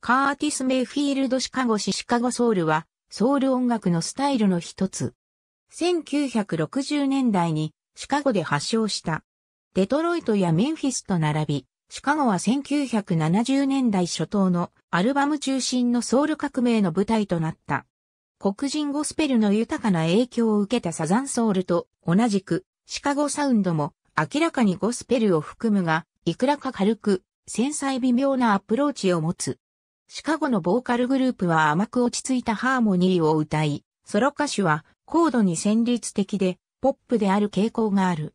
カーティス・メイフィールド・シカゴ・シシカゴ・ソウルは、ソウル音楽のスタイルの一つ。1960年代にシカゴで発祥した。デトロイトやメンフィスと並び、シカゴは1970年代初頭のアルバム中心のソウル革命の舞台となった。黒人ゴスペルの豊かな影響を受けたサザンソウルと同じくシカゴサウンドも明らかにゴスペルを含むが、いくらか軽く、繊細微妙なアプローチを持つ。シカゴのボーカルグループは甘く落ち着いたハーモニーを歌い、ソロ歌手は高度に旋律的でポップである傾向がある。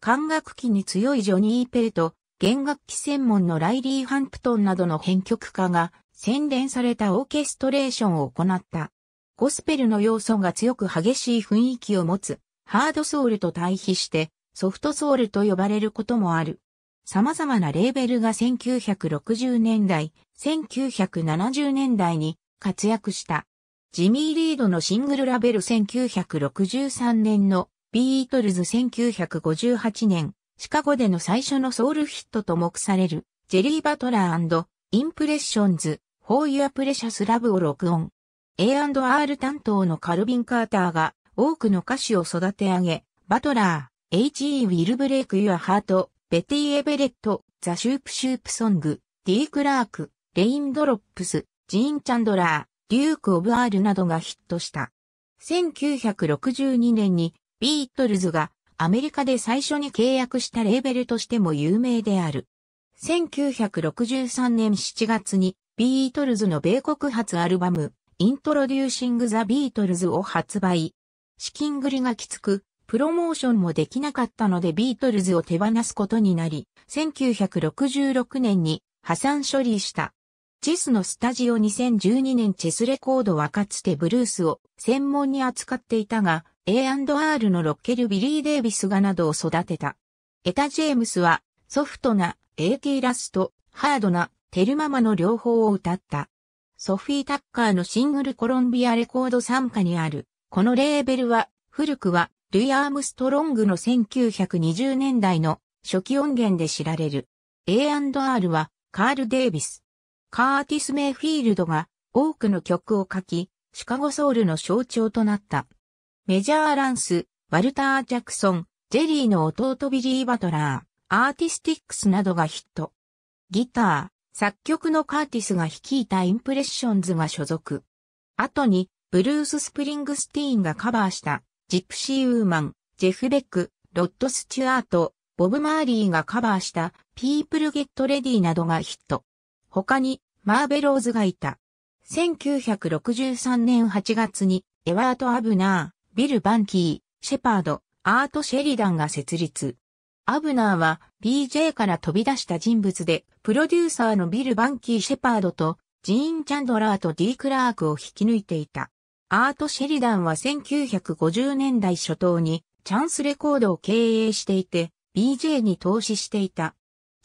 管楽器に強いジョニー・ペイと弦楽器専門のライリー・ハンプトンなどの編曲家が洗練されたオーケストレーションを行った。ゴスペルの要素が強く激しい雰囲気を持つハードソウルと対比してソフトソウルと呼ばれることもある。様々なレーベルが1960年代1970年代に活躍した。ジミー・リードのシングルラベル1963年のビートルズ1958年、シカゴでの最初のソウルヒットと目される、ジェリー・バトラーインプレッションズ、ホー・ユア・プレシャス・ラブを録音。A&R 担当のカルビン・カーターが多くの歌手を育て上げ、バトラー、H.E. Will Break Your Heart、ベティ・エベレット、ザ・シュープ・シュープ・ソング、D. クラーク、レインドロップス、ジーン・チャンドラー、デューク・オブ・アールなどがヒットした。1962年にビートルズがアメリカで最初に契約したレーベルとしても有名である。1963年7月にビートルズの米国発アルバムイントロデューシング・ザ・ビートルズを発売。資金繰りがきつく、プロモーションもできなかったのでビートルズを手放すことになり、1966年に破産処理した。チェスのスタジオ2012年チェスレコードはかつてブルースを専門に扱っていたが、A&R のロッケルビリー・デイビスがなどを育てた。エタ・ジェームスはソフトな AT ラスト、ハードなテルママの両方を歌った。ソフィー・タッカーのシングルコロンビアレコード参加にある。このレーベルは、古くはルイ・アームストロングの1920年代の初期音源で知られる。A&R はカール・デイビス。カーティス・メイフィールドが多くの曲を書き、シカゴソウルの象徴となった。メジャー・ランス、ワルター・ジャクソン、ジェリーの弟ビリー・バトラー、アーティスティックスなどがヒット。ギター、作曲のカーティスが率いたインプレッションズが所属。後に、ブルース・スプリングスティーンがカバーした、ジプシー・ウーマン、ジェフ・ベック、ロッド・スチュアート、ボブ・マーリーがカバーした、ピープル・ゲット・レディなどがヒット。他にマーベローズがいた。1963年8月にエワート・アブナー、ビル・バンキー、シェパード、アート・シェリダンが設立。アブナーは BJ から飛び出した人物で、プロデューサーのビル・バンキー・シェパードとジーン・チャンドラーと D・ クラークを引き抜いていた。アート・シェリダンは1950年代初頭にチャンスレコードを経営していて、BJ に投資していた。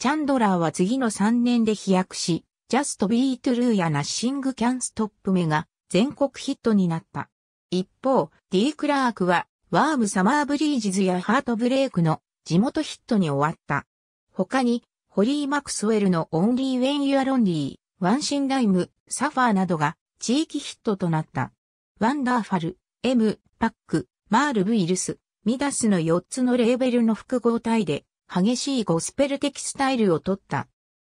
チャンドラーは次の3年で飛躍し、Just Be True やナッシング・キャン・ストップ目が全国ヒットになった。一方、D クラークは、ワームサマーブリージズやハートブレイクの地元ヒットに終わった。他に、ホリー・マクスウェルのオンリー・ウェン・ユア・ロンリー、ワンシン・ライム、サファーなどが地域ヒットとなった。ワンダーファル、M、パック、マール・ウィルス、ミダスの4つのレーベルの複合体で激しいゴスペル的スタイルを取った。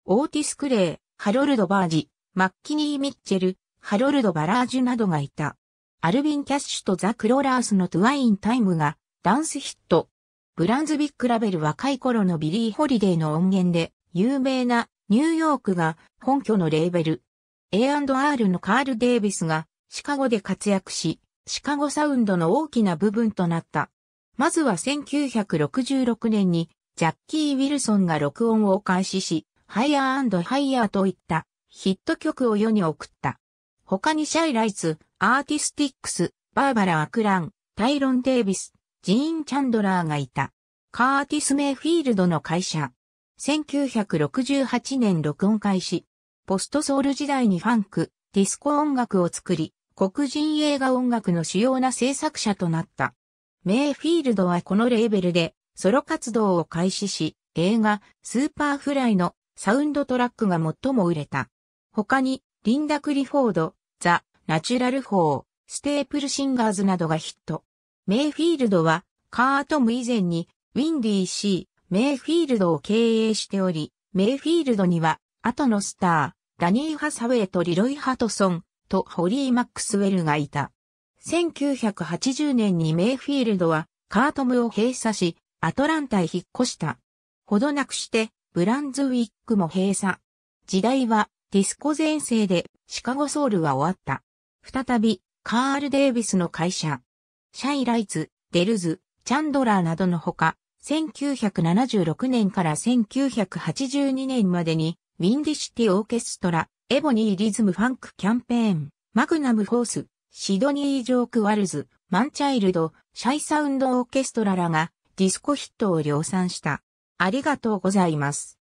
オーティス・クレイ、ハロルド・バージ、マッキニー・ミッチェル、ハロルド・バラージュなどがいた。アルビン・キャッシュとザ・クローラースのトゥワイン・タイムがダンスヒット。ブランズビック・ラベル若い頃のビリー・ホリデーの音源で有名なニューヨークが本拠のレーベル。A&R のカール・デイビスがシカゴで活躍し、シカゴサウンドの大きな部分となった。まずは1966年にジャッキー・ウィルソンが録音を開始し、ハイヤーハイヤーといったヒット曲を世に送った。他にシャイ・ライツ、アーティスティックス、バーバラ・アクラン、タイロン・デイビス、ジーン・チャンドラーがいた。カーティス・メイフィールドの会社。1968年録音開始。ポストソウル時代にファンク、ディスコ音楽を作り、黒人映画音楽の主要な制作者となった。メイフィールドはこのレーベルでソロ活動を開始し、映画、スーパーフライのサウンドトラックが最も売れた。他に、リンダ・クリフォード、ザ・ナチュラル・フォー、ステープル・シンガーズなどがヒット。メイフィールドは、カートム以前に、ウィンディー・シー、メイフィールドを経営しており、メイフィールドには、後のスター、ダニー・ハサウェイとリロイ・ハトソン、とホリー・マックスウェルがいた。1980年にメイフィールドは、カートムを閉鎖し、アトランタへ引っ越した。ほどなくして、ブランズウィックも閉鎖。時代はディスコ前世でシカゴソウルは終わった。再び、カール・デイビスの会社。シャイ・ライツ、デルズ、チャンドラーなどのほか、1976年から1982年までに、ウィンディシティ・オーケストラ、エボニー・リズム・ファンク・キャンペーン、マグナム・フォース、シドニー・ジョーク・ワルズ、マンチャイルド、シャイ・サウンド・オーケストラらがディスコヒットを量産した。ありがとうございます。